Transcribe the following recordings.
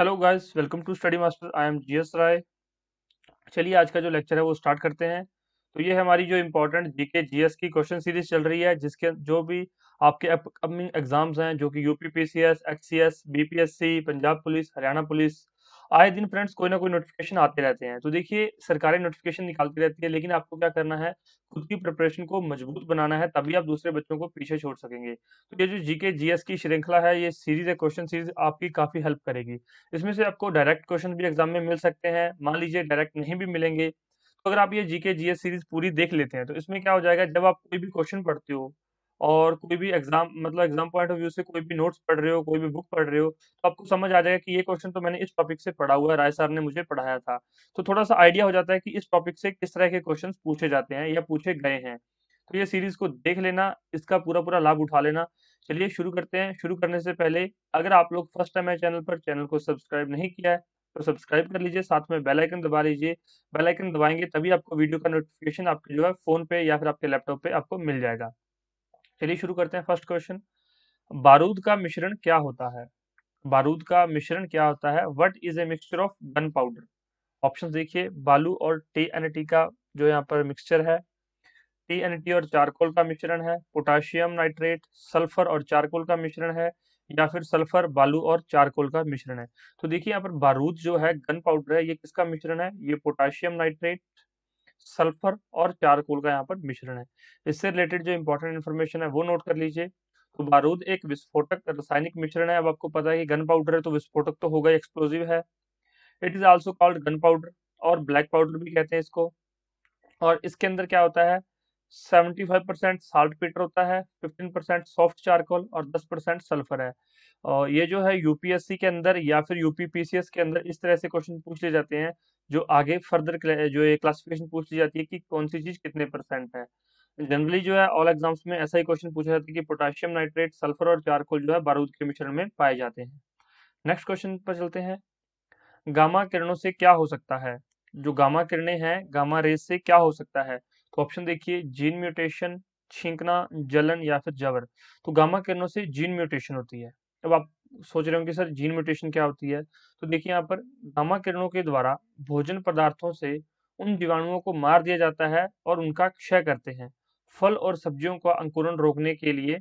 hello guys welcome to Study Master I am GS Rai चलिए आज का जो लेक्चर है वो स्टार्ट करते हैं तो ये हमारी जो इम्पोर्टेंट जीके जीएस की क्वेश्चन सीरीज चल रही है जिसके अं-, जो भी आपके अपकमिंग एग्जाम्स हैं जो कि B P HCS BPSC Punjab police Haryana police आए दिन फ्रेंड्स कोई ना कोई नोटिफिकेशन आते रहते हैं तो देखिए सरकारें नोटिफिकेशन निकालती रहती है लेकिन आपको क्या करना है खुद की प्रिपरेशन को मजबूत बनाना है तभी आप दूसरे बच्चों को पीछे छोड़ सकेंगे तो ये जो जीके जीएस की श्रृंखला है ये सीरीज है क्वेश्चन सीरीज आपकी काफी हेल्प करेगी इसमें से आपको डायरेक्ट क्वेश्चन भी एग्जाम में मिल सकते हैं मान लीजिए डायरेक्ट नहीं भी मिलेंगे तो अगर आप ये जीके जीएस सीरीज पूरी देख लेते हैं तो इसमें क्या हो जाएगा जब आप कोई भी क्वेश्चन पढ़ते हो और कोई भी एग्जाम मतलब एग्जाम पॉइंट ऑफ व्यू से कोई भी नोट्स पढ़ रहे हो कोई भी बुक पढ़ रहे हो तो आपको समझ आ जाएगा कि ये क्वेश्चन तो मैंने इस टॉपिक से पढ़ा हुआ है राय साहब ने मुझे पढ़ाया था तो थोड़ा सा आइडिया हो जाता है कि इस टॉपिक से किस तरह के क्वेश्चन पूछे जाते हैं या पूछे गए हैं तो ये सीरीज को देख लेना इसका पूरा पूरा लाभ उठा लेना चलिए शुरू करते हैं शुरू करने से पहले अगर आप लोग फर्स्ट टाइम है चैनल पर चैनल को सब्सक्राइब नहीं किया है तो सब्सक्राइब कर लीजिए साथ में बेल आइकन दबा लीजिए बेल आइकन दबाएंगे तभी आपको वीडियो का नोटिफिकेशन आपके जो है फोन पे या फिर आपके लैपटॉप पे आपको मिल जाएगा चलिए शुरू करते हैं फर्स्ट क्वेश्चन बारूद का मिश्रण क्या होता है बारूद का मिश्रण क्या होता है what is a mixture of gunpowder option देखिए बालू और टी एन टी का जो यहाँ पर मिक्सचर है टी एन टी और चारकोल का मिश्रण है पोटाशियम नाइट्रेट सल्फर और चारकोल का मिश्रण है या फिर सल्फर बालू और चारकोल का मिश्रण है तो देखिए यहाँ पर बारूद जो है गन पाउडर है ये किसका मिश्रण है ये पोटाशियम नाइट्रेट सल्फर और चारकोल का यहाँ पर मिश्रण है इससे रिलेटेड जो इंपॉर्टेंट इन्फॉर्मेशन है वो नोट कर लीजिए तो बारूद एक विस्फोटक रासायनिक मिश्रण है अब आपको पता है कि गन पाउडर है तो विस्फोटक तो होगा एक्सप्लोजिव है it is also called gunpowder और ब्लैक पाउडर भी कहते हैं इसको और इसके अंदर क्या होता है 75% साल्ट पीटर होता है 15% सॉफ्ट चारकोल और 10% सल्फर है ये जो है यूपीएससी के अंदर या फिर यूपीपीसीएस के अंदर इस तरह से क्वेश्चन पूछ लिए जाते हैं जो आगे फर्दर जो ये क्लासिफिकेशन पूछ ली जाती है कि कौन सी चीज़ कितने परसेंट है जनरली जो है ऑल एग्जाम्स में ऐसा ही क्वेश्चन पूछा जाता है कि पोटाशियम नाइट्रेट सल्फर और चारकोल जो है बारूद के मिश्रण में पाए जाते हैं नेक्स्ट क्वेश्चन पर चलते हैं गामा किरणों से क्या हो सकता है जो गामा किरणें हैं गामा रेस से क्या हो सकता है तो ऑप्शन देखिए जीन म्यूटेशन छींकना जलन या फिर जबर तो गामा किरणों से जीन म्यूटेशन होती है अब आप सोच रहे होंगे सर जीन म्यूटेशन क्या होती है तो देखिए यहाँ पर गामा किरणों के द्वारा भोजन पदार्थों से उन जीवाणुओं को मार दिया जाता है और उनका क्षय करते हैं फल और सब्जियों का अंकुरण रोकने के लिए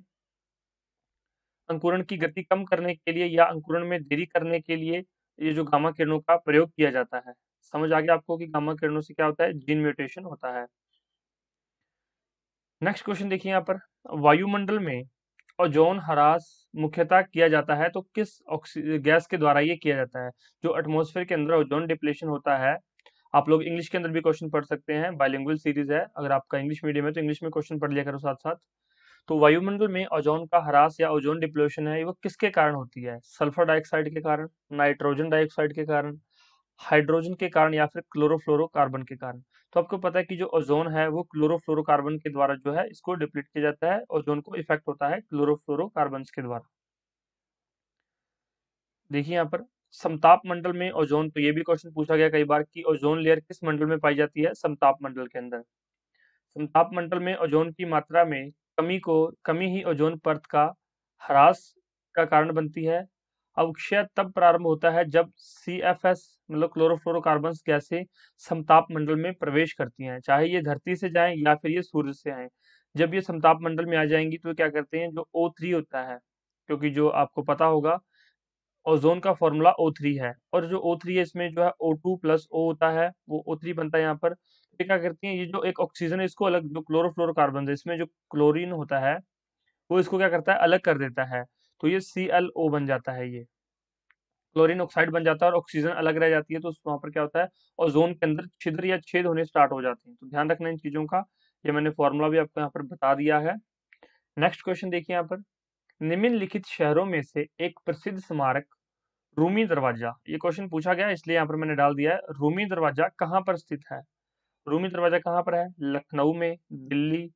अंकुरण की गति कम करने के लिए या अंकुरण में देरी करने के लिए ये जो गामा किरणों का प्रयोग किया जाता है समझ आ गया आपको कि गामा किरणों से क्या होता है जीन म्यूटेशन होता है नेक्स्ट क्वेश्चन देखिए यहाँ पर वायुमंडल में ओजोन हरास मुख्यतः किया जाता है तो किस गैस के द्वारा ये किया जाता है जो एटमोसफेयर के अंदर ओजोन डिप्लेशन होता है आप लोग इंग्लिश के अंदर भी क्वेश्चन पढ़ सकते हैं बायलिंगुअल सीरीज है अगर आपका इंग्लिश मीडियम है तो इंग्लिश में क्वेश्चन पढ़ लिया करो साथ साथ तो वायुमंडल में ओजोन का हरास या ओजोन डिप्लोशन है वो किसके कारण होती है सल्फर डाइऑक्साइड के कारण नाइट्रोजन डाइऑक्साइड के कारण हाइड्रोजन के कारण या फिर क्लोरोफ्लोरोकार्बन के कारण तो आपको पता है कि जो ओजोन है वो क्लोरोफ्लोरोकार्बन के द्वारा जो है इसको डिप्लीट किया जाता है ओजोन को इफेक्ट होता है क्लोरोफ्लोरोकार्बन के द्वारा देखिए यहाँ पर समताप मंडल में ओजोन तो ये भी क्वेश्चन पूछा गया कई बार कि ओजोन लेयर किस मंडल में पाई जाती है समताप मंडल के अंदर समताप मंडल में ओजोन की मात्रा में कमी को कमी ही ओजोन पर्त का ह्रास का कारण बनती है अवक्षय तब प्रारंभ होता है जब सी एफ एस मतलब क्लोरोफ्लोरोकार्बन गैसें समताप मंडल में प्रवेश करती हैं चाहे ये धरती से जाएं या फिर ये सूर्य से आए जब ये समताप मंडल में आ जाएंगी तो क्या करते हैं जो ओ थ्री होता है क्योंकि जो आपको पता होगा ओजोन का फॉर्मूला ओ थ्री है और जो ओ थ्री है इसमें जो है ओ टू प्लस ओ होता है वो ओ थ्री बनता है यहाँ पर तो ये क्या करती हैं ये जो एक ऑक्सीजन है इसको अलग जो क्लोरोफ्लोरोकार्बन है इसमें जो क्लोरीन होता है वो इसको क्या करता है अलग कर देता है तो ये सी एल ओ बन जाता है ये क्लोरीन ऑक्साइड बन जाता है और ऑक्सीजन अलग रह जाती है तो वहाँ पर क्या होता है और जोन के अंदर छिद्र या छेद होने स्टार्ट हो जाते हैं तो ध्यान रखना इन चीज़ों का ये मैंने फॉर्मूला भी आपको यहाँ पर बता दिया है नेक्स्ट क्वेश्चन देखिए यहाँ पर निम्नलिखित शहरों में से एक प्रसिद्ध स्मारक रूमी दरवाजा ये क्वेश्चन पूछा गया इसलिए यहाँ पर मैंने डाल दिया है रूमी दरवाजा कहाँ पर स्थित है रूमी दरवाजा कहाँ पर है लखनऊ में दिल्ली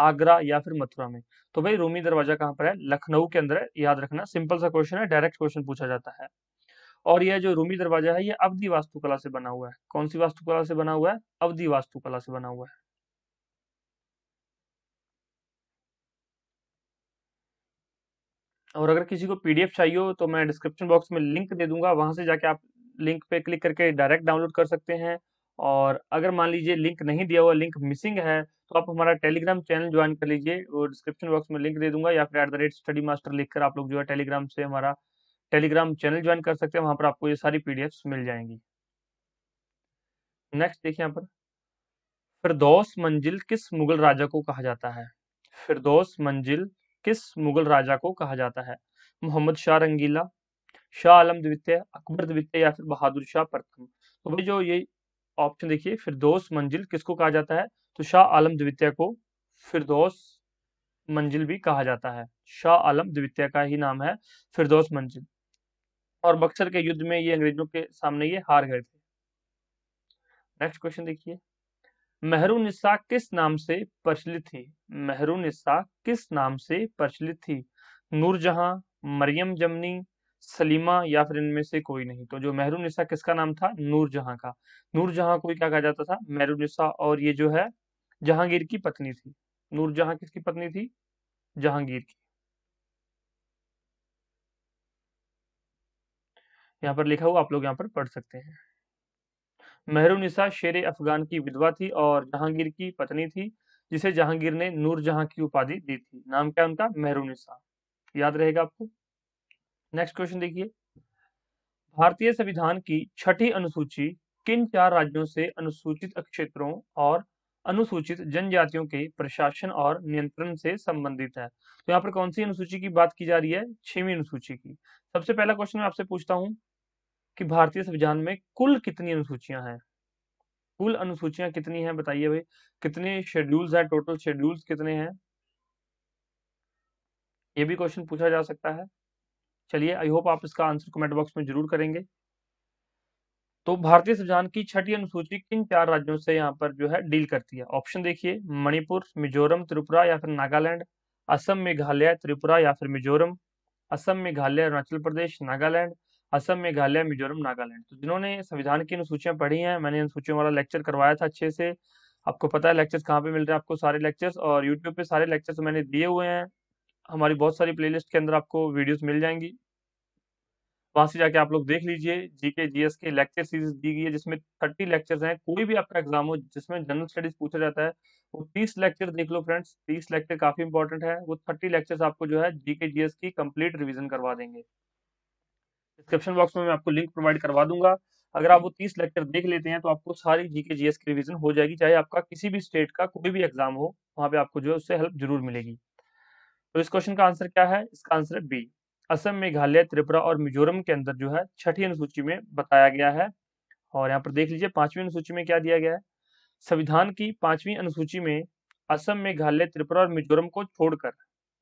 आगरा या फिर मथुरा में तो भाई रूमी दरवाजा कहाँ पर है लखनऊ के अंदर याद रखना सिंपल सा क्वेश्चन है डायरेक्ट क्वेश्चन पूछा जाता है और यह जो रूमी दरवाजा है यह अवधि वास्तुकला से बना हुआ है कौन सी वास्तुकला से बना हुआ है अवधि वास्तुकला से बना हुआ है और अगर किसी को पीडीएफ चाहिए हो तो मैं डिस्क्रिप्शन बॉक्स में लिंक दे दूंगा वहां से जाके आप लिंक पे क्लिक करके डायरेक्ट डाउनलोड कर सकते हैं और अगर मान लीजिए लिंक नहीं दिया हुआ लिंक मिसिंग है तो आप हमारा टेलीग्राम चैनल ज्वाइन कर लीजिए वो डिस्क्रिप्शन बॉक्स में लिंक दे दूंगा या फिर at the rate Study Master लिखकर आप लोग जो है टेलीग्राम से हमारा टेलीग्राम चैनल ज्वाइन कर सकते हैं वहां पर आपको ये सारी पी मिल जाएंगी नेक्स्ट देखिए यहाँ पर फिरदौस मंजिल किस मुगल राजा को कहा जाता है फिरदौस मंजिल किस मुगल राजा को कहा जाता है मोहम्मद शाह रंगीला शाह आलम द्वितीय अकबर द्वितीय या फिर बहादुर शाह प्रथम तो भाई जो ये ऑप्शन देखिए फिरदौस मंजिल किसको कहा जाता है तो शाह आलम द्वितीय को फिरदौस मंजिल भी कहा जाता है शाह आलम द्वितीय का ही नाम है फिरदौस मंजिल और बक्सर के युद्ध में ये अंग्रेजों के सामने ये हार गए थे नेक्स्ट क्वेश्चन देखिए मेहरू निस्सा किस नाम से प्रचलित थी मेहरू निस्सा किस नाम से प्रचलित थी नूरजहां मरियम जमनी सलीमा या फिर इनमें से कोई नहीं तो जो निस्सा किसका नाम था नूरजहां का नूरजहां को क्या कहा जाता था निस्सा और ये जो है जहांगीर की पत्नी थी नूरजहां किसकी पत्नी थी जहांगीर की यहाँ पर लिखा हुआ आप लोग यहाँ पर पढ़ सकते हैं मेहरूनिसा शेर अफगान की विधवा थी और जहांगीर की पत्नी थी जिसे जहांगीर ने नूर जहां की उपाधि दी थी नाम क्या उनका मेहरूनिसा याद रहेगा आपको नेक्स्ट क्वेश्चन देखिए भारतीय संविधान की छठी अनुसूची किन चार राज्यों से अनुसूचित क्षेत्रों और अनुसूचित जनजातियों के प्रशासन और नियंत्रण से संबंधित है तो यहाँ पर कौन सी अनुसूची की बात की जा रही है छवी अनुसूची की सबसे पहला क्वेश्चन मैं आपसे पूछता हूँ कि भारतीय संविधान में कुल कितनी अनुसूचियां हैं कुल अनुसूचियां कितनी हैं बताइए भाई कितने शेड्यूल्स हैं टोटल शेड्यूल्स कितने हैं ये भी क्वेश्चन पूछा जा सकता है चलिए आई होप आप इसका आंसर कमेंट बॉक्स में जरूर करेंगे तो भारतीय संविधान की छठी अनुसूची किन चार राज्यों से यहाँ पर जो है डील करती है ऑप्शन देखिए मणिपुर मिजोरम त्रिपुरा या फिर नागालैंड असम मेघालय त्रिपुरा या फिर मिजोरम असम मेघालय अरुणाचल प्रदेश नागालैंड असम मेघालय मिजोरम नागालैंड तो जिन्होंने संविधान की अनुसूचियाँ पढ़ी हैं मैंने अनुसूचियों वाला लेक्चर करवाया था अच्छे से आपको पता है लेक्चर्स कहाँ पे मिल रहे हैं आपको सारे लेक्चर्स और यूट्यूब पे सारे लेक्चर्स मैंने दिए हुए हैं हमारी बहुत सारी प्लेलिस्ट के अंदर आपको वीडियोस मिल जाएंगी वहाँ से जाके आप लोग देख लीजिए जी के जी के लेक्चर सीरीज दी गई है जिसमें थर्टी लेक्चर्स हैं कोई भी आपका एग्जाम हो जिसमें जनरल स्टडीज पूछा जाता है वो तीस लेक्चर देख लो फ्रेंड्स तीस लेक्चर काफ़ी इंपॉर्टेंट है वो थर्टी लेक्चर्स आपको जो है जी के जी एस की कंप्लीट रिविजन करवा देंगे डिस्क्रिप्शन बॉक्स में मैं आपको लिंक प्रोवाइड करवा दूंगा अगर आप वो तीस लेक्चर देख लेते हैं तो आपको सारी जीके जीएस की रिविजन हो जाएगी चाहे आपका किसी भी स्टेट का कोई भी एग्जाम हो वहाँ पे आपको जो है उससे हेल्प जरूर मिलेगी तो इस क्वेश्चन का आंसर क्या है इसका आंसर है बी असम मेघालय त्रिपुरा और मिजोरम के अंदर जो है छठी अनुसूची में बताया गया है और यहाँ पर देख लीजिए पांचवी अनुसूची में क्या दिया गया है संविधान की पांचवी अनुसूची में असम मेघालय त्रिपुरा और मिजोरम को छोड़कर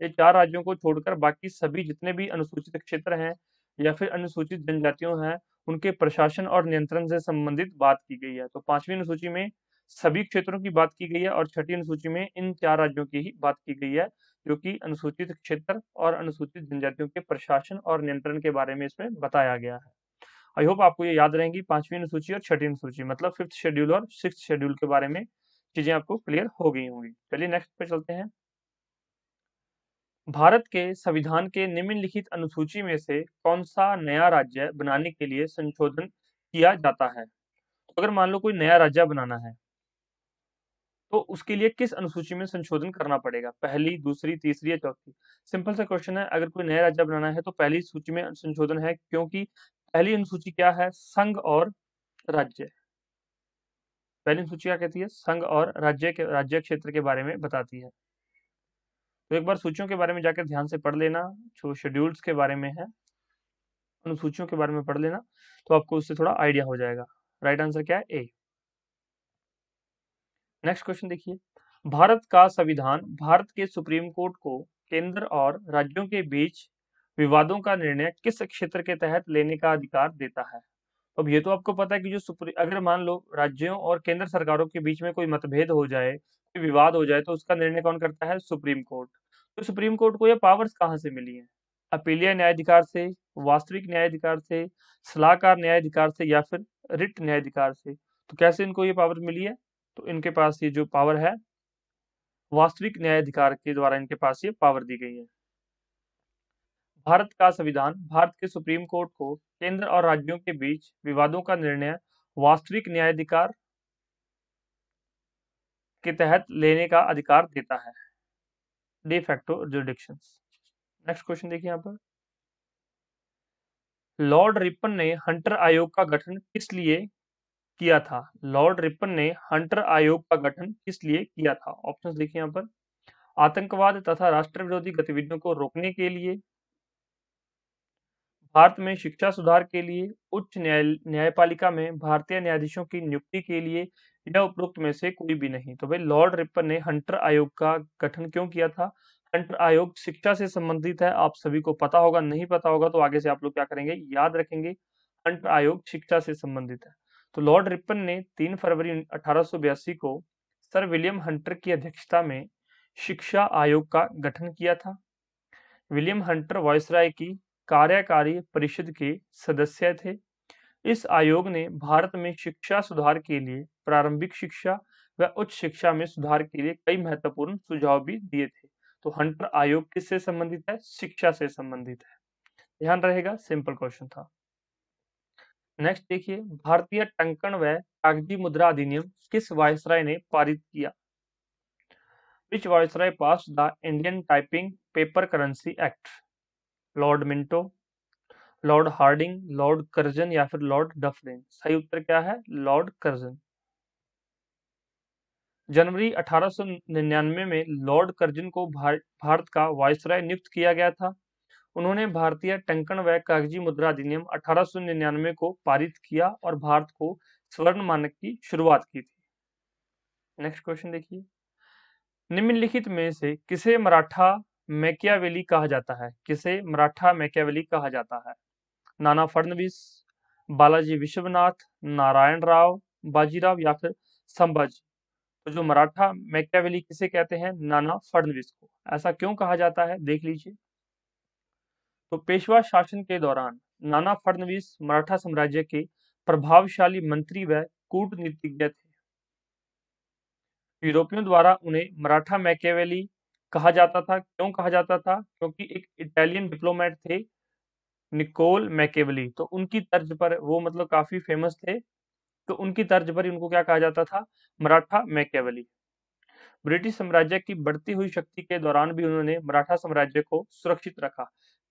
ये चार राज्यों को छोड़कर बाकी सभी जितने भी अनुसूचित क्षेत्र हैं या फिर अनुसूचित जनजातियों हैं उनके प्रशासन और नियंत्रण से संबंधित बात की गई है तो पांचवी अनुसूची में सभी क्षेत्रों की बात की गई है और छठी अनुसूची में इन चार राज्यों की ही बात की गई है जो कि अनुसूचित क्षेत्र और अनुसूचित जनजातियों के प्रशासन और नियंत्रण के बारे में इसमें बताया गया है आई होप आपको ये याद रहेगी पांचवी अनुसूची और छठी अनुसूची मतलब फिफ्थ शेड्यूल और सिक्स शेड्यूल के बारे में चीजें आपको क्लियर हो गई होंगी चलिए नेक्स्ट पे चलते हैं भारत के संविधान के निम्नलिखित अनुसूची में से कौन सा नया राज्य बनाने के लिए संशोधन किया जाता है तो अगर मान लो कोई नया राज्य बनाना है तो उसके लिए किस अनुसूची में संशोधन करना पड़ेगा पहली दूसरी तीसरी या चौथी सिंपल सा क्वेश्चन है अगर कोई नया राज्य बनाना है तो पहली सूची में संशोधन है क्योंकि पहली अनुसूची क्या है संघ और राज्य पहली अनुसूची क्या कहती है संघ और राज्य के राज्य क्षेत्र के बारे में बताती है तो एक बार सूचियों के बारे में जाकर ध्यान से पढ़ लेना जो शेड्यूल्स के बारे में है अनुसूचियों के बारे में पढ़ लेना तो आपको उससे थोड़ा आइडिया हो जाएगा राइट आंसर क्या है ए नेक्स्ट क्वेश्चन देखिए भारत का संविधान भारत के सुप्रीम कोर्ट को केंद्र और राज्यों के बीच विवादों का निर्णय किस क्षेत्र के तहत लेने का अधिकार देता है अब ये तो आपको पता है कि जो सुप्री अगर मान लो राज्यों और केंद्र सरकारों के बीच में कोई मतभेद हो जाए कोई विवाद हो जाए तो उसका निर्णय कौन करता है सुप्रीम कोर्ट तो सुप्रीम कोर्ट को ये पावर्स कहाँ से मिली है अपीलिया न्यायाधिकार से वास्तविक न्यायाधिकार से सलाहकार न्यायाधिकार से या फिर रिट न्यायाधिकार से तो कैसे इनको ये पावर मिली है तो इनके पास ये जो पावर है वास्तविक न्यायाधिकार के द्वारा इनके पास ये पावर दी गई है भारत का संविधान भारत के सुप्रीम कोर्ट को केंद्र और राज्यों के बीच विवादों का निर्णय वास्तविक न्यायाधिकार के तहत लेने का अधिकार देता है डिफेक्टो जुडिक्शन नेक्स्ट क्वेश्चन देखिए यहाँ पर लॉर्ड रिपन ने हंटर आयोग का गठन किस लिए किया था लॉर्ड रिपन ने हंटर आयोग का गठन किस लिए किया था ऑप्शन देखिए यहाँ पर आतंकवाद तथा राष्ट्र विरोधी गतिविधियों को रोकने के लिए भारत में शिक्षा सुधार के लिए उच्च न्याय न्यायपालिका में भारतीय न्यायाधीशों की नियुक्ति के लिए यह उपरोक्त में से कोई भी नहीं तो भाई लॉर्ड रिपर ने हंटर आयोग का गठन क्यों किया था हंटर आयोग शिक्षा से संबंधित है आप सभी को पता होगा नहीं पता होगा तो आगे से आप लोग क्या करेंगे याद रखेंगे हंटर आयोग शिक्षा से संबंधित है तो लॉर्ड रिपन ने तीन फरवरी अठारह को सर विलियम हंटर की अध्यक्षता में शिक्षा आयोग का गठन किया था विलियम हंटर वॉयसराय की कार्यकारी परिषद के सदस्य थे इस आयोग ने भारत में शिक्षा सुधार के लिए प्रारंभिक शिक्षा व उच्च शिक्षा में सुधार के लिए कई महत्वपूर्ण सुझाव भी दिए थे तो हंटर आयोग किससे संबंधित है शिक्षा से संबंधित है ध्यान रहेगा सिंपल क्वेश्चन था नेक्स्ट देखिए भारतीय टंकण व कागजी मुद्रा अधिनियम किस वायसराय ने पारित किया which viceroy pass the Indian typing paper currency act Lord Minto Lord Hardinge Lord Curzon या फिर लॉर्ड डफरिन सही उत्तर क्या है लॉर्ड कर्जन जनवरी 1899 में लॉर्ड कर्जन को भारत का वायसराय नियुक्त किया गया था उन्होंने भारतीय टंकण व कागजी मुद्रा अधिनियम 1899 को पारित किया और भारत को स्वर्ण मानक की शुरुआत की थी नेक्स्ट क्वेश्चन देखिए निम्नलिखित में से किसे मराठा मैकियावेली कहा जाता है किसे मराठा मैकियावेली कहा जाता है नाना फडणवीस बालाजी विश्वनाथ नारायण राव बाजीराव या फिर संभाजी तो जो मराठा मैकियावेली किसे कहते हैं नाना फडणवीस को ऐसा क्यों कहा जाता है देख लीजिए तो पेशवा शासन के दौरान नाना फडणवीस मराठा साम्राज्य के प्रभावशाली मंत्री व कूटनीतिज्ञ थे यूरोपियों द्वारा उन्हें मराठा मैकेवेली कहा जाता था क्यों कहा जाता था क्योंकि एक इटालियन डिप्लोमेट थे निकोल मैकेवली तो उनकी तर्ज पर वो मतलब काफी फेमस थे तो उनकी तर्ज पर उनको क्या कहा जाता था मराठा मैकेवली ब्रिटिश साम्राज्य की बढ़ती हुई शक्ति के दौरान भी उन्होंने मराठा साम्राज्य को सुरक्षित रखा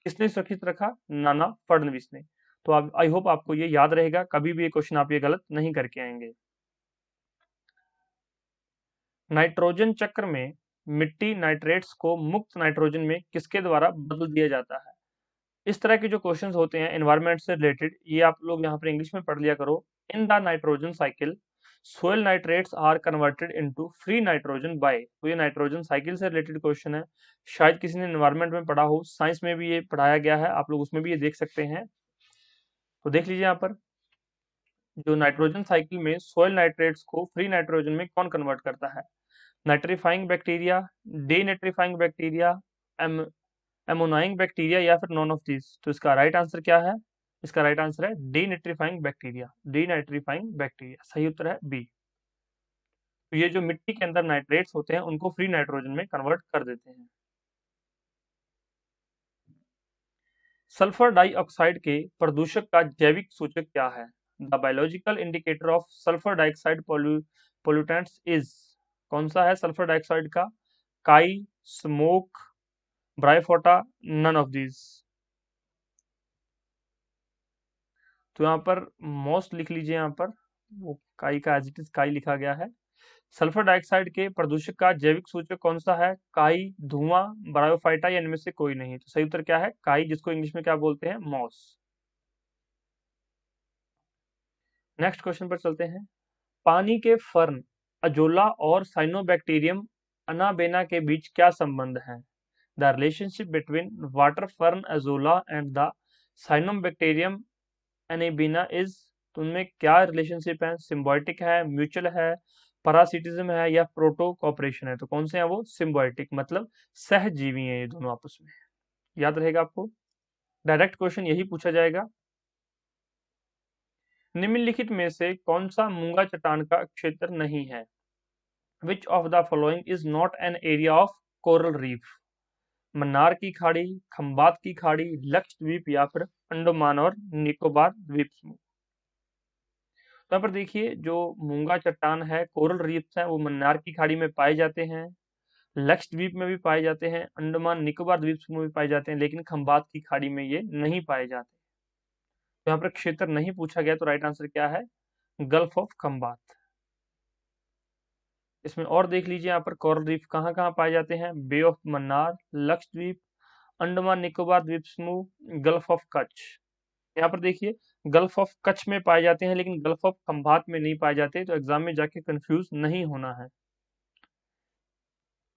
किसने सुरक्षित रखा नाना फडनवीस ने तो आई होप आपको ये याद रहेगा कभी भी ये क्वेश्चन आप ये गलत नहीं करके आएंगे नाइट्रोजन चक्र में मिट्टी नाइट्रेट्स को मुक्त नाइट्रोजन में किसके द्वारा बदल दिया जाता है इस तरह के जो क्वेश्चन होते हैं एनवायरमेंट से रिलेटेड ये आप लोग यहाँ पर इंग्लिश में पढ़ लिया करो in the nitrogen cycle soil nitrates are converted into free nitrogen by तो ये नाइट्रोजन साइकिल से रिलेटेड क्वेश्चन है शायद किसी ने इन्वायरमेंट में पढ़ा हो साइंस में भी ये पढ़ाया गया है आप लोग उसमें भी ये देख सकते हैं तो देख लीजिए यहाँ पर जो नाइट्रोजन साइकिल में सोयल नाइट्रेट्स को फ्री नाइट्रोजन में कौन कन्वर्ट करता है नट्रीफाइंग बैक्टीरिया डीनेट्रीफाइंग बैक्टीरिया एम एमोनाइंग बैक्टीरिया या फिर नॉन ऑफ दीज तो इसका राइट आंसर क्या है इसका राइट आंसर है डीनेट्रीफाइंग बैक्टीरिया डीनेट्रीफाइंग बैक्टीरिया सही उत्तर है बी तो ये जो मिट्टी के अंदर नाइट्रेट्स होते हैं उनको फ्री नाइट्रोजन में कन्वर्ट कर देते हैं सल्फर डाइऑक्साइड के प्रदूषक का जैविक सूचक क्या है the biological indicator of sulphur dioxide pollutants is कौन सा है सल्फर डाइऑक्साइड का काई smoke bryophyta none of these तो यहां पर मोस्ट लिख लीजिए यहां पर वो काई का एज इट इज काई लिखा गया है सल्फर डाइऑक्साइड के प्रदूषक का जैविक सूचक कौन सा है काई धुआं ब्रायोफाइटा या इनमें से कोई नहीं तो सही उत्तर क्या है काई जिसको इंग्लिश में क्या बोलते हैं मॉस नेक्स्ट क्वेश्चन पर चलते हैं पानी के फर्न अजोला और साइनोबैक्टीरियम अनाबेना के बीच क्या संबंध है the relationship between water fern Azolla and the cyanobacterium Anabaena is उनमें क्या रिलेशनशिप है सिम्बॉयटिक है म्यूचुअल है पैरासिटिज्म है या प्रोटो कॉपरेशन है तो कौन से हैं वो सिम्बॉयटिक मतलब सहजीवी हैं ये दोनों आपस में याद रहेगा आपको डायरेक्ट क्वेश्चन यही पूछा जाएगा निम्नलिखित में से कौन सा मूंगा चट्टान का क्षेत्र नहीं है which of the following is not an area of coral reef Mannar की खाड़ी खम्बात की खाड़ी लक्षद्वीप या फिर अंडमान और निकोबार द्वीप समूह तो यहाँ पर देखिए जो मूंगा चट्टान है कोरल रीफ्स हैं वो मन्नार की खाड़ी में पाए जाते हैं लक्षद्वीप में भी पाए जाते हैं अंडमान निकोबार द्वीप समूह में पाए जाते हैं लेकिन खम्बात की खाड़ी में ये नहीं पाए जाते तो यहाँ पर क्षेत्र नहीं पूछा गया तो राइट आंसर क्या है गल्फ ऑफ खम्बात इसमें और देख लीजिए यहाँ पर कोरल द्वीप कहाँ कहाँ पाए जाते हैं बे ऑफ मन्नार लक्षद्वीप अंडमान निकोबार द्वीप समूह गल्फ ऑफ कच्छ यहाँ पर देखिए गल्फ ऑफ कच्छ में पाए जाते हैं लेकिन गल्फ ऑफ खम्भात में नहीं पाए जाते तो एग्जाम में जाके कंफ्यूज नहीं होना है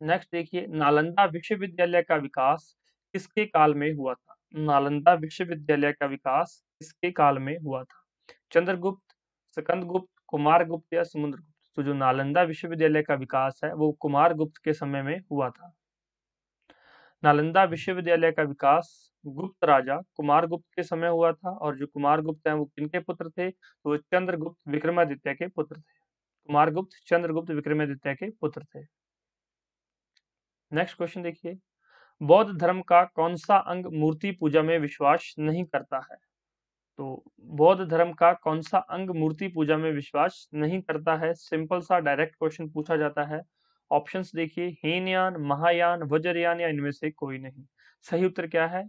नेक्स्ट देखिए नालंदा विश्वविद्यालय का विकास किसके काल में हुआ था नालंदा विश्वविद्यालय का विकास किसके काल में हुआ था चंद्रगुप्त सकंदगुप्त कुमार गुप्त या समुद्रगुप्त तो जो नालंदा विश्वविद्यालय का विकास है वो कुमार गुप्त के समय में हुआ था नालंदा विश्वविद्यालय का विकास गुप्त राजा कुमार गुप्त के समय हुआ था और जो कुमार गुप्त हैं वो किनके पुत्र थे तो चंद्रगुप्त विक्रमादित्य के पुत्र थे कुमार गुप्त चंद्रगुप्त विक्रमादित्य के पुत्र थे नेक्स्ट क्वेश्चन देखिए बौद्ध धर्म का कौन सा अंग मूर्ति पूजा में विश्वास नहीं करता है तो बौद्ध धर्म का कौन सा अंग मूर्ति पूजा में विश्वास नहीं करता है सिंपल सा डायरेक्ट क्वेश्चन पूछा जाता है ऑप्शंस देखिए हीनयान महायान वज्रयान या इनमें से कोई नहीं सही उत्तर क्या है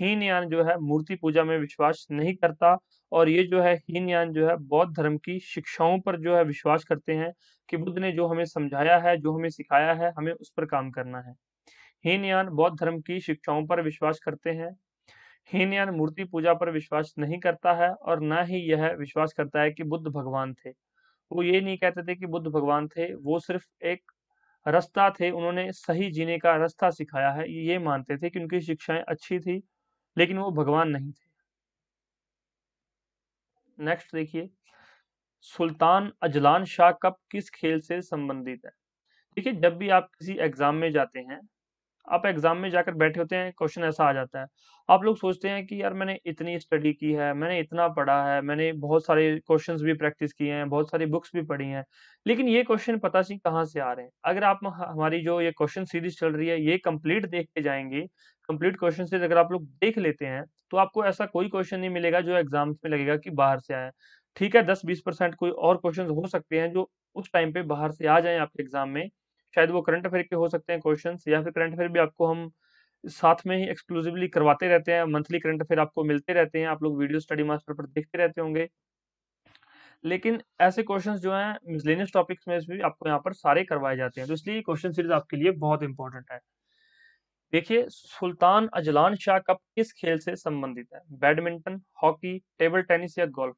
हीनयान जो है मूर्ति पूजा में विश्वास नहीं करता और ये जो है हीनयान जो है बौद्ध धर्म की शिक्षाओं पर जो है विश्वास करते हैं कि बुद्ध ने जो हमें समझाया है जो हमें सिखाया है हमें उस पर काम करना है हीनयान बौद्ध धर्म की शिक्षाओं पर विश्वास करते हैं यान मूर्ति पूजा पर विश्वास नहीं करता है और न ही यह विश्वास करता है कि बुद्ध भगवान थे वो ये नहीं कहते थे कि बुद्ध भगवान थे वो सिर्फ एक रास्ता थे उन्होंने सही जीने का रास्ता सिखाया है ये मानते थे कि उनकी शिक्षाएं अच्छी थी लेकिन वो भगवान नहीं थे नेक्स्ट देखिए सुल्तान अजलान शाह कप किस खेल से संबंधित है देखिए जब भी आप किसी एग्जाम में जाते हैं आप एग्जाम में जाकर बैठे होते हैं क्वेश्चन ऐसा आ जाता है आप लोग सोचते हैं कि यार मैंने इतनी स्टडी की है मैंने इतना पढ़ा है मैंने बहुत सारे क्वेश्चन भी प्रैक्टिस किए हैं बहुत सारी बुक्स भी पढ़ी हैं लेकिन ये क्वेश्चन पता नहीं कहाँ से आ रहे हैं अगर आप हमारी जो ये क्वेश्चन सीरीज चल रही है ये कंप्लीट के जाएंगे कंप्लीट क्वेश्चन सीरीज अगर आप लोग देख लेते हैं तो आपको ऐसा कोई क्वेश्चन नहीं मिलेगा जो एग्जाम में लगेगा कि बाहर से आया ठीक है दस बीस परसेंट कोई और क्वेश्चन हो सकते हैं जो उस टाइम पे बाहर से आ जाए आपके एग्जाम में शायद वो करंट अफेयर के हो सकते हैं क्वेश्चन या फिर करंट अफेयर भी आपको हम साथ में ही एक्सक्लूसिवली करवाते रहते हैं मंथली करंट अफेयर आपको मिलते रहते हैं आप लोग वीडियो स्टडी मास्टर पर देखते रहते होंगे लेकिन ऐसे क्वेश्चन जो हैं मिसलेनियस टॉपिक्स में भी आपको यहाँ पर सारे करवाए जाते हैं तो इसलिए क्वेश्चन सीरीज आपके लिए बहुत इंपॉर्टेंट है देखिए सुल्तान अजलान शाह कप किस खेल से संबंधित है बैडमिंटन हॉकी टेबल टेनिस या गोल्फ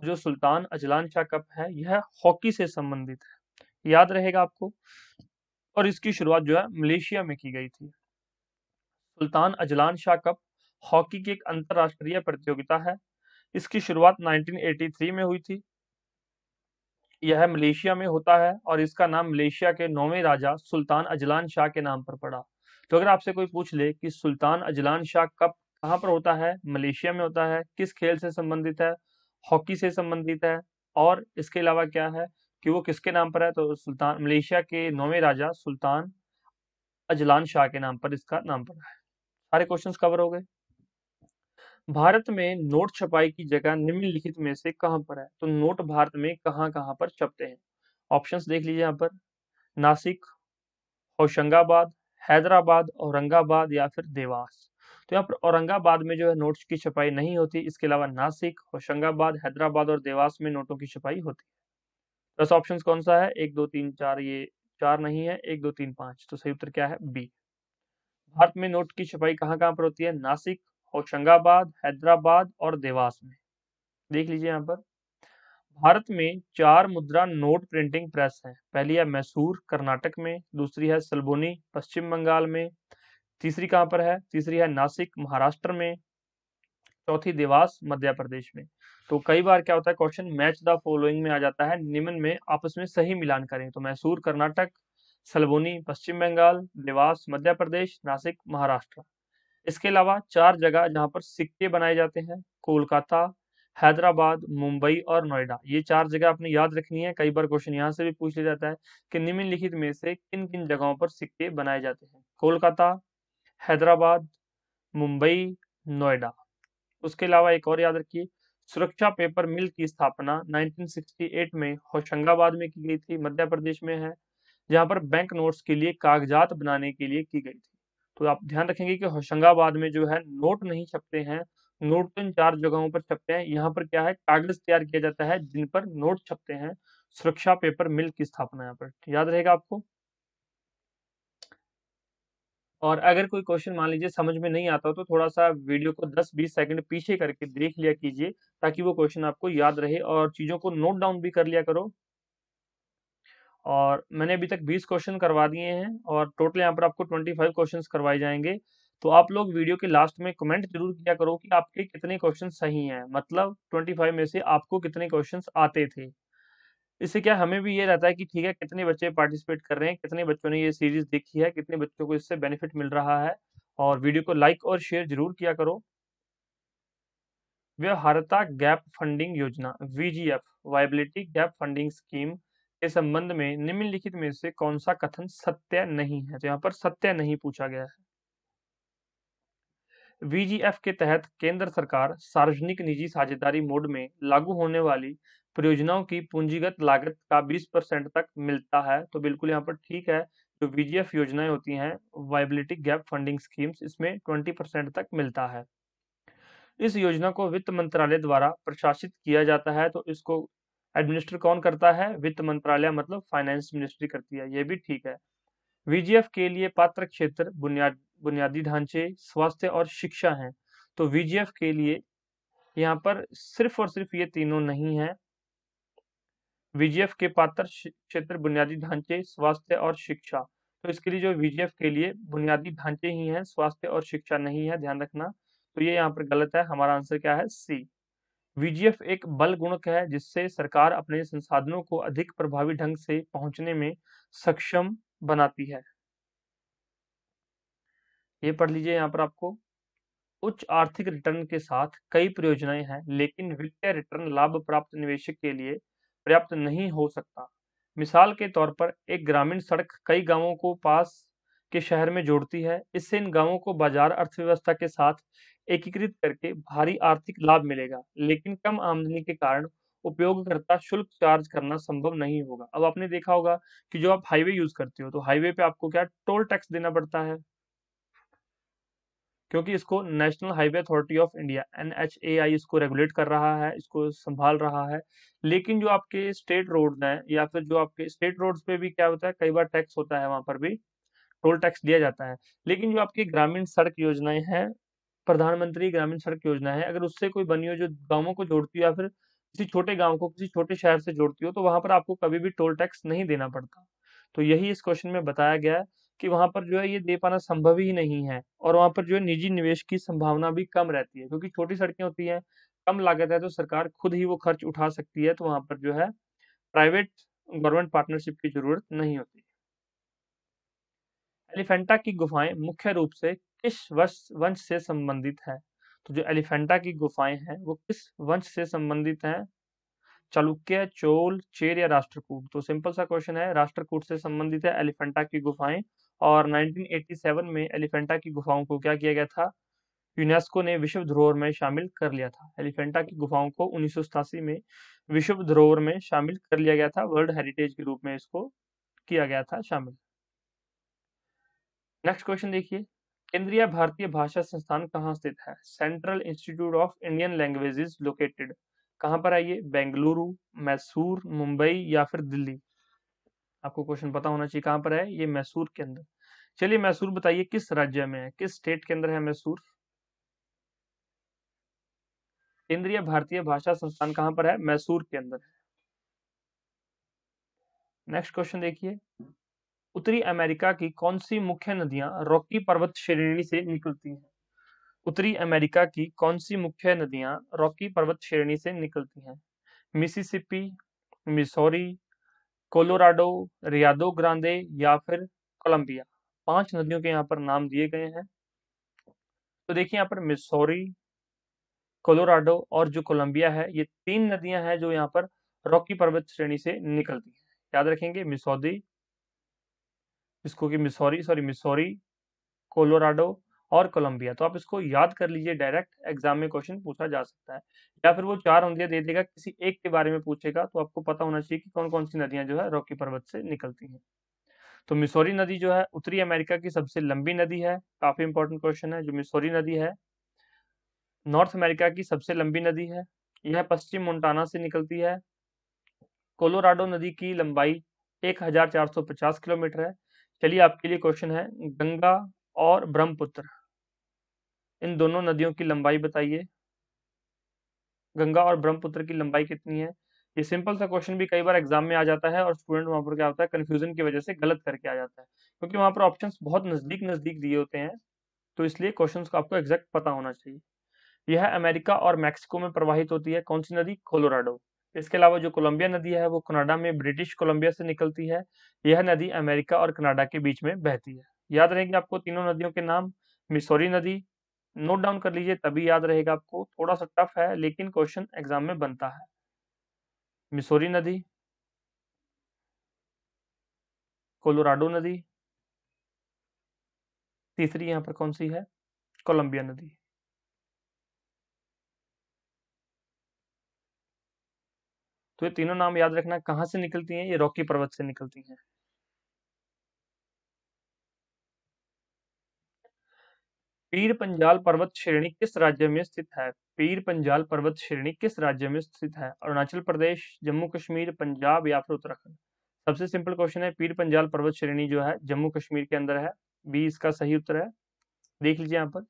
तो जो सुल्तान अजलान शाह कप है यह हॉकी से संबंधित है याद रहेगा आपको और इसकी शुरुआत जो है मलेशिया में की गई थी Sultan Azlan Shah cup hockey की एक अंतरराष्ट्रीय प्रतियोगिता है इसकी शुरुआत 1983 में हुई थी यह मलेशिया में होता है और इसका नाम मलेशिया के नौवें राजा सुल्तान अजलान शाह के नाम पर पड़ा तो अगर आपसे कोई पूछ ले कि सुल्तान अजलान शाह कप कहाँ पर होता है मलेशिया में होता है किस खेल से संबंधित है हॉकी से संबंधित है और इसके अलावा क्या है कि वो किसके नाम पर है तो सुल्तान मलेशिया के नौवें राजा सुल्तान अजलान शाह के नाम पर इसका नाम पड़ा है सारे क्वेश्चंस कवर हो गए भारत में नोट छपाई की जगह निम्नलिखित में से कहां पर है तो नोट भारत में कहां कहां पर छपते हैं ऑप्शंस देख लीजिए यहाँ पर नासिक होशंगाबाद हैदराबाद औरंगाबाद या फिर देवास तो यहाँ पर औरंगाबाद में जो है नोट्स की छपाई नहीं होती इसके अलावा नासिक होशंगाबाद हैदराबाद और देवास में नोटों की छपाई होती है दस ऑप्शन कौन सा है एक दो तीन चार ये चार नहीं है एक दो तीन पांच तो सही उत्तर क्या है बी भारत में नोट की छपाई कहाँ कहाँ पर होती है नासिक होशंगाबाद हैदराबाद और देवास में देख लीजिए यहाँ पर भारत में चार मुद्रा नोट प्रिंटिंग प्रेस है पहली है मैसूर कर्नाटक में दूसरी है सलबोनी पश्चिम बंगाल में तीसरी कहाँ पर है तीसरी है नासिक महाराष्ट्र में चौथी देवास मध्य प्रदेश में तो कई बार क्या होता है क्वेश्चन मैच द फॉलोइंग में आ जाता है निम्न में आपस में सही मिलान करें तो मैसूर कर्नाटक सलबोनी पश्चिम बंगाल देवास मध्य प्रदेश नासिक महाराष्ट्र इसके अलावा चार जगह जहाँ पर सिक्के बनाए जाते हैं कोलकाता हैदराबाद मुंबई और नोएडा ये चार जगह आपने याद रखनी है कई बार क्वेश्चन यहाँ से भी पूछ लिया जाता है कि निम्नलिखित में से किन किन जगहों पर सिक्के बनाए जाते हैं कोलकाता हैदराबाद मुंबई नोएडा उसके अलावा एक और याद रखिए सुरक्षा पेपर मिल की स्थापना 1968 में होशंगाबाद में की गई थी मध्य प्रदेश में है जहां पर बैंक नोट्स के लिए कागजात बनाने के लिए की गई थी तो आप ध्यान रखेंगे कि होशंगाबाद में जो है नोट नहीं छपते हैं नोट तो इन चार जगहों पर छपते हैं यहाँ पर क्या है कागज तैयार किया जाता है जिन पर नोट छपते हैं सुरक्षा पेपर मिल की स्थापना यहाँ पर याद रहेगा आपको और अगर कोई क्वेश्चन मान लीजिए समझ में नहीं आता हो तो थोड़ा सा वीडियो को 10-20 सेकंड पीछे करके देख लिया कीजिए ताकि वो क्वेश्चन आपको याद रहे और चीज़ों को नोट डाउन भी कर लिया करो और मैंने अभी तक 20 क्वेश्चन करवा दिए हैं और टोटल यहाँ पर आपको 25 क्वेश्चन करवाए जाएंगे तो आप लोग वीडियो के लास्ट में कमेंट जरूर किया करो कि आपके कितने क्वेश्चन सही हैं मतलब ट्वेंटी में से आपको कितने क्वेश्चन आते थे इससे क्या हमें भी ये रहता है कि ठीक है कितने बच्चे पार्टिसिपेट कर रहे हैं कितने बच्चों ने ये सीरीज देखी है कितने बच्चों को इससे बेनिफिट मिल रहा है और वीडियो को लाइक और शेयर जरूर किया करो व्यवहारता गैप फंडिंग योजना VGF viability gap funding scheme के संबंध में निम्नलिखित में से कौन सा कथन सत्य नहीं है तो यहाँ पर सत्य नहीं पूछा गया है वीजीएफ के तहत केंद्र सरकार सार्वजनिक निजी साझेदारी मोड में लागू होने वाली परियोजनाओं की पूंजीगत लागत का 20 परसेंट तक मिलता है तो बिल्कुल यहाँ पर ठीक है जो वीजीएफ योजनाएं होती हैं वाइबिलिटी गैप फंडिंग स्कीम्स इसमें 20 परसेंट तक मिलता है इस योजना को वित्त मंत्रालय द्वारा प्रशासित किया जाता है तो इसको एडमिनिस्टर कौन करता है वित्त मंत्रालय मतलब फाइनेंस मिनिस्ट्री करती है ये भी ठीक है वीजीएफ के लिए पात्र क्षेत्र बुनियाद बुनियादी ढांचे स्वास्थ्य और शिक्षा है तो वीजीएफ के लिए यहाँ पर सिर्फ और सिर्फ ये तीनों नहीं है वीजीएफ के पात्र क्षेत्र बुनियादी ढांचे स्वास्थ्य और शिक्षा तो इसके लिए जो वीजीएफ के लिए बुनियादी ढांचे ही हैं स्वास्थ्य और शिक्षा नहीं है ध्यान रखना तो ये यहाँ पर गलत है हमारा आंसर क्या है सी वीजीएफ एक बल गुणक है जिससे सरकार अपने संसाधनों को अधिक प्रभावी ढंग से पहुंचने में सक्षम बनाती है ये पढ़ लीजिए यहाँ पर आपको उच्च आर्थिक रिटर्न के साथ कई परियोजनाएं हैं लेकिन वित्तीय रिटर्न लाभ प्राप्त निवेशक के लिए पर्याप्त नहीं हो सकता मिसाल के तौर पर एक ग्रामीण सड़क कई गांवों को पास के शहर में जोड़ती है इससे इन गांवों को बाजार अर्थव्यवस्था के साथ एकीकृत करके भारी आर्थिक लाभ मिलेगा लेकिन कम आमदनी के कारण उपयोगकर्ता शुल्क चार्ज करना संभव नहीं होगा अब आपने देखा होगा कि जो आप हाईवे यूज करते हो तो हाईवे पे आपको क्या टोल टैक्स देना पड़ता है क्योंकि इसको National Highway Authority of India N इसको रेगुलेट कर रहा है इसको संभाल रहा है लेकिन जो आपके स्टेट रोड हैं या फिर जो आपके स्टेट रोड्स पे भी क्या होता है कई बार टैक्स होता है वहां पर भी टोल टैक्स दिया जाता है लेकिन जो आपकी ग्रामीण सड़क योजनाएं हैं प्रधानमंत्री ग्रामीण सड़क योजना है अगर उससे कोई बनी हो जो गाँवों को जोड़ती हो या फिर किसी छोटे गाँव को किसी छोटे शहर से जोड़ती हो तो वहां पर आपको कभी भी टोल टैक्स नहीं देना पड़ता तो यही इस क्वेश्चन में बताया गया है कि वहां पर जो है ये दे पाना संभव ही नहीं है और वहां पर जो है निजी निवेश की संभावना भी कम रहती है क्योंकि छोटी सड़कें होती हैं कम लागत है तो सरकार खुद ही वो खर्च उठा सकती है तो वहां पर जो है प्राइवेट गवर्नमेंट पार्टनरशिप की जरूरत नहीं होती एलिफेंटा की गुफाएं मुख्य रूप से किस वंश वंश से संबंधित है तो जो एलिफेंटा की गुफाएं हैं वो किस वंश से संबंधित हैं चालुक्य चोल चेर या राष्ट्रकूट तो सिंपल सा क्वेश्चन है राष्ट्रकूट से संबंधित है एलिफेंटा की गुफाएं और 1987 में एलिफेंटा की गुफाओं को क्या किया गया था यूनेस्को ने विश्व धरोहर में शामिल कर लिया था एलिफेंटा की गुफाओं को उन्नीस में विश्व धरोहर में शामिल कर लिया गया था वर्ल्ड हेरिटेज के रूप में इसको किया गया था शामिल नेक्स्ट क्वेश्चन देखिए केंद्रीय भारतीय भाषा संस्थान कहाँ स्थित है Central Institute of Indian Languages located कहाँ पर आइए बेंगलुरु मैसूर मुंबई या फिर दिल्ली आपको क्वेश्चन पता होना चाहिए कहाँ पर है ये मैसूर के अंदर चलिए मैसूर बताइए किस राज्य में है किस स्टेट के अंदर है मैसूर केंद्रीय भारतीय भाषा संस्थान कहाँ पर है मैसूर के अंदर है नेक्स्ट क्वेश्चन देखिए उत्तरी अमेरिका की कौन सी मुख्य नदियां रॉकी पर्वत श्रेणी से निकलती हैं उत्तरी अमेरिका की कौन सी मुख्य नदियां रॉकी पर्वत श्रेणी से निकलती हैं Mississippi Missouri Colorado Rio Grande या फिर कोलंबिया पांच नदियों के यहाँ पर नाम दिए गए हैं तो देखिए यहाँ पर मिसोरी कोलोराडो और जो कोलंबिया है ये तीन नदियां हैं जो यहाँ पर रॉकी पर्वत श्रेणी से निकलती हैं याद रखेंगे मिसोदी जिसको कि मिसोरी सॉरी मिसोरी कोलोराडो और कोलंबिया तो आप इसको याद कर लीजिए डायरेक्ट एग्जाम में क्वेश्चन पूछा जा सकता है या फिर वो चार नदियां दे देगा किसी एक के बारे में पूछेगा तो आपको पता होना चाहिए कि कौन कौन सी नदियां जो है रॉकी पर्वत से निकलती हैं तो मिसोरी नदी जो है उत्तरी अमेरिका की सबसे लंबी नदी है काफी इंपॉर्टेंट क्वेश्चन है जो मिसोरी नदी है नॉर्थ अमेरिका की सबसे लंबी नदी है यह पश्चिम मोन्टाना से निकलती है कोलोराडो नदी की लंबाई 1450 किलोमीटर है चलिए आपके लिए क्वेश्चन है गंगा और ब्रह्मपुत्र इन दोनों नदियों की लंबाई बताइए गंगा और ब्रह्मपुत्र की लंबाई कितनी है ये सिंपल सा क्वेश्चन भी कई बार एग्जाम में आ जाता है और स्टूडेंट वहां पर क्या होता है कन्फ्यूजन की वजह से गलत करके आ जाता है क्योंकि वहां पर ऑप्शन बहुत नजदीक नजदीक दिए होते हैं तो इसलिए क्वेश्चन को आपको एग्जैक्ट पता होना चाहिए यह अमेरिका और मैक्सिको में प्रवाहित होती है कौन सी नदी कोलोराडो इसके अलावा जो कोलंबिया नदी है वो कनाडा में ब्रिटिश कोलंबिया से निकलती है यह नदी अमेरिका और कनाडा के बीच में बहती है याद रहेगी आपको तीनों नदियों के नाम मिसोरी नदी नोट डाउन कर लीजिए तभी याद रहेगा आपको थोड़ा सा टफ है लेकिन क्वेश्चन एग्जाम में बनता है मिसोरी नदी कोलोराडो नदी तीसरी यहां पर कौन सी है कोलंबिया नदी तो ये तीनों नाम याद रखना कहां से निकलती हैं ये रॉकी पर्वत से निकलती हैं पीर पंजाल पर्वत श्रेणी किस राज्य में स्थित है पीर पंजाल पर्वत श्रेणी किस राज्य में स्थित है अरुणाचल प्रदेश जम्मू कश्मीर पंजाब या फिर उत्तराखंड सबसे सिंपल क्वेश्चन है पीर पंजाल पर्वत श्रेणी जो है जम्मू कश्मीर के अंदर है बी इसका सही उत्तर है देख लीजिए यहाँ पर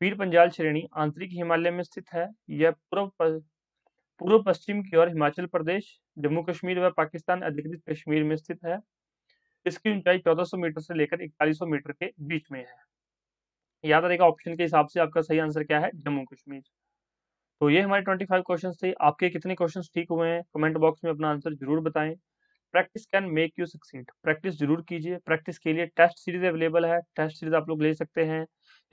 पीर पंजाल श्रेणी आंतरिक हिमालय में स्थित है यह पूर्व पूर्व पश्चिम की ओर हिमाचल प्रदेश जम्मू कश्मीर व पाकिस्तान अधिकृत कश्मीर में स्थित है इसकी ऊंचाई 1400 मीटर से लेकर 4100 मीटर के बीच में है याद रहेगा ऑप्शन के हिसाब से आपका सही आंसर क्या है जम्मू कश्मीर तो ये हमारे 25 क्वेश्चन थे आपके कितने क्वेश्चन ठीक हुए हैं कमेंट बॉक्स में अपना आंसर जरूर बताएं practice can make you succeed practice जरूर कीजिए प्रैक्टिस के लिए टेस्ट सीरीज अवेलेबल है टेस्ट सीरीज आप लोग ले सकते हैं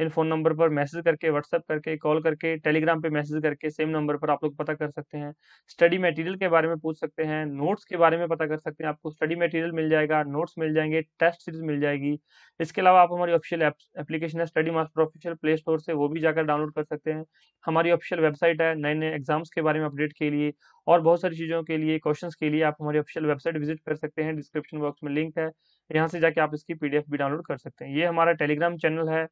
इन फ़ोन नंबर पर मैसेज करके व्हाट्सएप करके कॉल करके टेलीग्राम पे मैसेज करके सेम नंबर पर आप लोग पता कर सकते हैं स्टडी मटेरियल के बारे में पूछ सकते हैं नोट्स के बारे में पता कर सकते हैं आपको स्टडी मटेरियल मिल जाएगा नोट्स मिल जाएंगे टेस्ट सीरीज मिल जाएगी इसके अलावा आप हमारी ऑफिशियल एप्लीकेशन है Study Master official Play Store से वो भी जाकर डाउनलोड कर सकते हैं हमारी ऑफिशियल वेबसाइट है नए नए एग्जाम्स के बारे में अपडेट के लिए और बहुत सारी चीज़ों के लिए क्वेश्चंस के लिए आप हमारी ऑफिशियल वेबसाइट विजिट कर सकते हैं डिस्क्रिप्शन बॉक्स में लिंक है यहाँ से जाके आप इसकी पीडीएफ भी डाउनलोड कर सकते हैं ये हमारा टेलीग्राम चैनल है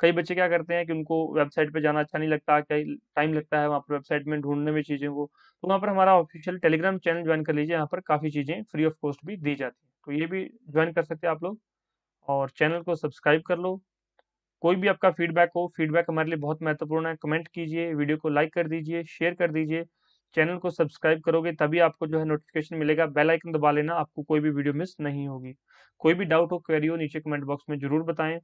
कई बच्चे क्या करते हैं कि उनको वेबसाइट पे जाना अच्छा नहीं लगता कई टाइम लगता है वहाँ पर वेबसाइट में ढूंढने में चीज़ों को तो वहाँ पर हमारा ऑफिशियल टेलीग्राम चैनल ज्वाइन कर लीजिए यहाँ पर काफ़ी चीज़ें फ्री ऑफ कॉस्ट भी दी जाती है तो ये भी ज्वाइन कर सकते हैं आप लोग और चैनल को सब्सक्राइब कर लो कोई भी आपका फीडबैक हो फीडबैक हमारे लिए बहुत महत्वपूर्ण है कमेंट कीजिए वीडियो को लाइक कर दीजिए शेयर कर दीजिए चैनल को सब्सक्राइब करोगे तभी आपको जो है नोटिफिकेशन मिलेगा बेल आइकन दबा लेना आपको कोई भी वीडियो मिस नहीं होगी कोई भी डाउट हो क्वेरी हो नीचे कमेंट बॉक्स में जरूर बताएं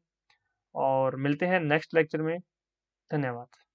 और मिलते हैं नेक्स्ट लेक्चर में धन्यवाद